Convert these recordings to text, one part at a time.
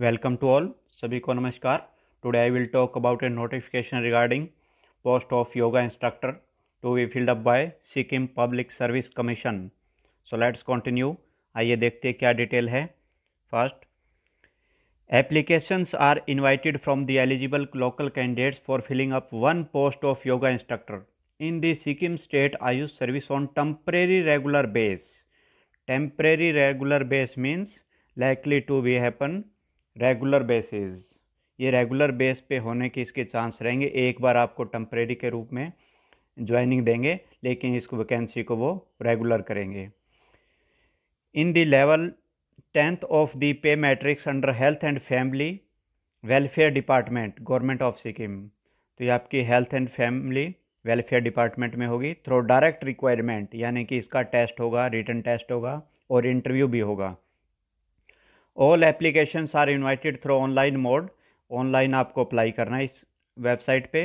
welcome to all सभी को नमस्कार today I will talk about a notification regarding post of yoga instructor to be filled up by Sikkim public service commission so let's continue आइए देखते क्या detail है first applications are invited from the eligible local candidates for filling up one post of yoga instructor in the Sikkim state AYUSH service on temporary regular base temporary regular base means likely to be happen regular basis ये regular base पे होने के इसके chance रहेंगे एक बार आपको temporary के रूप में ज्वाइनिंग देंगे लेकिन इसको वैकेंसी को वो रेगुलर करेंगे in the level tenth of the pay matrix under health and family welfare department government of Sikkim तो ये आपकी health and family welfare department में होगी थ्रो डायरेक्ट रिक्वायरमेंट यानी कि इसका टेस्ट होगा रिटर्न टेस्ट होगा और इंटरव्यू भी होगा all applications are invited through online mode online आपको अप्लाई करना है इस वेबसाइट पे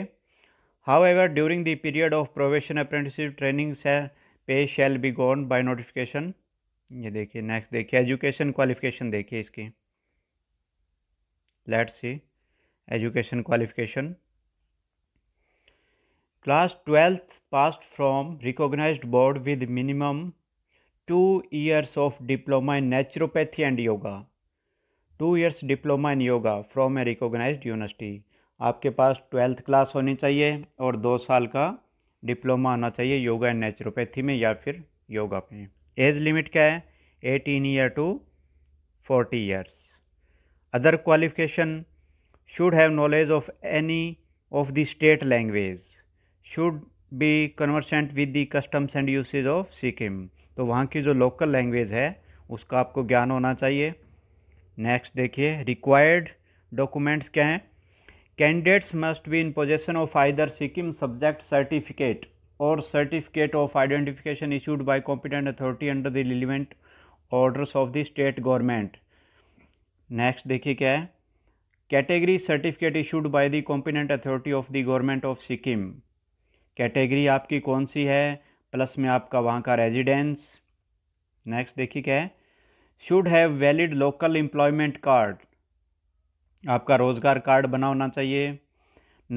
however during the period of probation apprenticeship training pay shall be gone by notification ये देखिए नेक्स्ट देखिए एजुकेशन क्वालिफिकेशन देखिए इसकी let see education qualification class twelfth pass from recognise board with minimum two years of diploma in naturopathy and yoga two years diploma in yoga from a recognise university आपके पास twelfth class होनी चाहिए और दो साल का diploma होना चाहिए योगा एंड नेचुरोपैथी में या फिर योगा में एज लिमिट क्या है eighteen year to forty years other qualification should have knowledge of any of the state language should be conversant with the customs and usage of Sikkim तो वहाँ की जो लोकल लैंग्वेज है उसका आपको ज्ञान होना चाहिए नेक्स्ट देखिए रिक्वायर्ड डॉक्यूमेंट्स क्या हैं candidates must be in possession of either Sikkim subject certificate और certificate of identification issued by competent authority under the relevant orders of the state government next देखिए क्या है category certificate issued by the competent authority of the government of Sikkim category आपकी कौन सी है plus में आपका वहाँ का रेजिडेंस नेक्स्ट देखिए क्या है should have valid local employment card आपका रोज़गार कार्ड बना होना चाहिए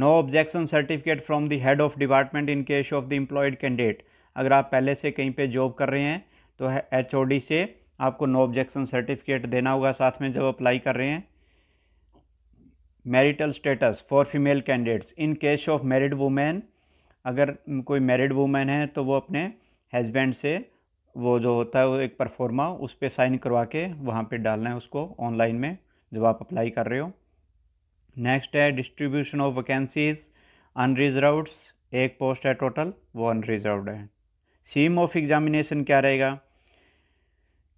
no objection certificate from the head of department in case of the employed candidate अगर आप पहले से कहीं पे जॉब कर रहे हैं तो एच से आपको नो ऑब्जेक्शन सर्टिफिकेट देना होगा साथ में जब अप्लाई कर रहे हैं marital status for female candidates in case of married women अगर कोई मैरिड वुमेन है तो वो अपने हस्बैंड से वो जो होता है वो एक परफॉर्मा उस पर साइन करवा के वहाँ पे डालना है उसको ऑनलाइन में जब आप अप्लाई कर रहे हो नेक्स्ट है डिस्ट्रीब्यूशन ऑफ वैकेंसीज अनरिजर्व्स एक पोस्ट है टोटल वो अनरिजर्व है सीम ऑफ एग्जामिनेशन क्या रहेगा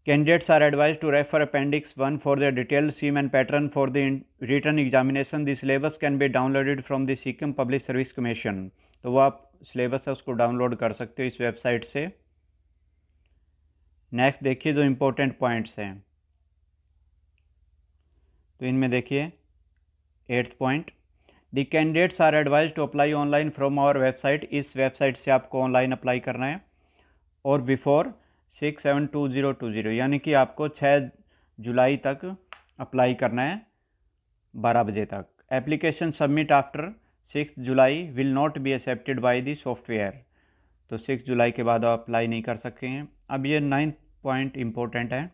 candidates are advise to refer appendix one for the detail scheme and pattern for the written examination the syllabus can be downloaded from the Sikkim public service commission तो वो आप syllabus है उसको download कर सकते हो इस वेबसाइट से नेक्स्ट देखिए जो इम्पोर्टेंट पॉइंट्स हैं तो इनमें देखिए eighth point the candidates are advise to apply online from our website इस वेबसाइट से आपको ऑनलाइन अप्लाई करना है और before six seven two zero two zero यानी कि आपको छः जुलाई तक अप्लाई करना है बारह बजे तक application submit after six July will not be accepted by the software तो सिक्स जुलाई के बाद आप अप्लाई नहीं कर सकते हैं अब ये नाइन्थ पॉइंट इम्पोर्टेंट है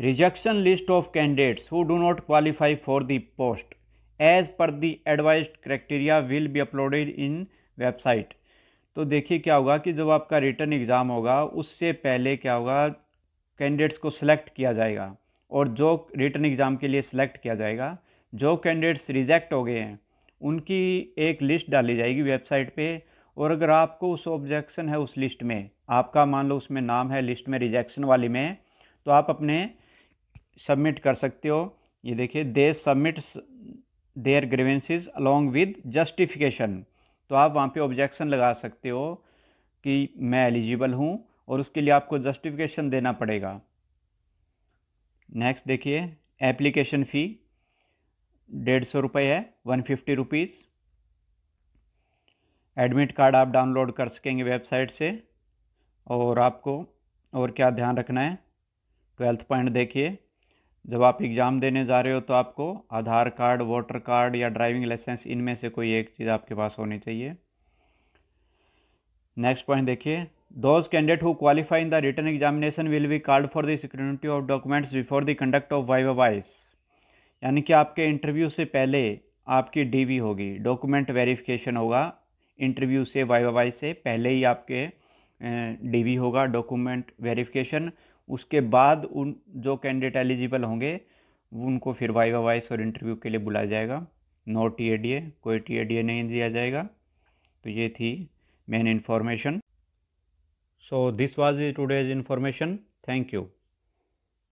rejection list of candidates who do not qualify for the post as per the advise criteria will be uploaded in website तो देखिए क्या होगा कि जब आपका रिटर्न एग्ज़ाम होगा उससे पहले क्या होगा कैंडिडेट्स को सिलेक्ट किया जाएगा और जो रिटर्न एग्ज़ाम के लिए सिलेक्ट किया जाएगा जो कैंडिडेट्स रिजेक्ट हो गए हैं उनकी एक लिस्ट डाली जाएगी वेबसाइट पे और अगर आपको उस ऑब्जेक्शन है उस लिस्ट में आपका मान लो उसमें नाम है लिस्ट में रिजेक्शन वाली में तो आप अपने सबमिट कर सकते हो ये देखिए they submit their grievances along with justification तो आप वहाँ पे ऑब्जेक्शन लगा सकते हो कि मैं एलिजिबल हूँ और उसके लिए आपको जस्टिफिकेशन देना पड़ेगा नेक्स्ट देखिए एप्लीकेशन फ़ी डेढ़ सौ रुपये है one fifty rupees admit card आप डाउनलोड कर सकेंगे वेबसाइट से और आपको और क्या ध्यान रखना है ट्वेल्थ पॉइंट देखिए जब आप एग्ज़ाम देने जा रहे हो तो आपको आधार कार्ड वोटर कार्ड या ड्राइविंग लाइसेंस इनमें से कोई एक चीज़ आपके पास होनी चाहिए नेक्स्ट पॉइंट देखिए those candidate who qualify in the written examination will be called for the security of documents before the conduct of viva voce यानी कि आपके इंटरव्यू से पहले आपकी डीवी होगी डॉक्यूमेंट वेरिफिकेशन होगा इंटरव्यू से वाई वाई से पहले ही आपके डीवी होगा डॉक्यूमेंट वेरिफिकेशन उसके बाद उन जो कैंडिडेट एलिजिबल होंगे उनको फिर वाई वाई और इंटरव्यू के लिए बुलाया जाएगा no T A D A कोई टी ए डी ए नहीं दिया जाएगा तो ये थी main information so this was today's information thank you